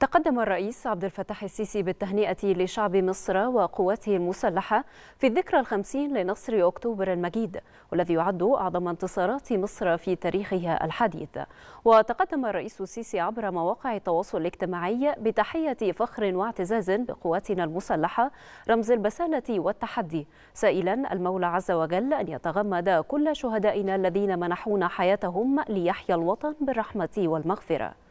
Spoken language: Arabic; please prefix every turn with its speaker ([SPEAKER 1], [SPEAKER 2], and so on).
[SPEAKER 1] تقدم الرئيس عبد الفتاح السيسي بالتهنئة لشعب مصر وقواته المسلحة في الذكرى الخمسين لنصر أكتوبر المجيد والذي يعد أعظم انتصارات مصر في تاريخها الحديث وتقدم الرئيس السيسي عبر مواقع التواصل الاجتماعي بتحية فخر واعتزاز بقواتنا المسلحة رمز البسالة والتحدي سائلا المولى عز وجل أن يتغمد كل شهدائنا الذين منحونا حياتهم ليحيا الوطن بالرحمة والمغفرة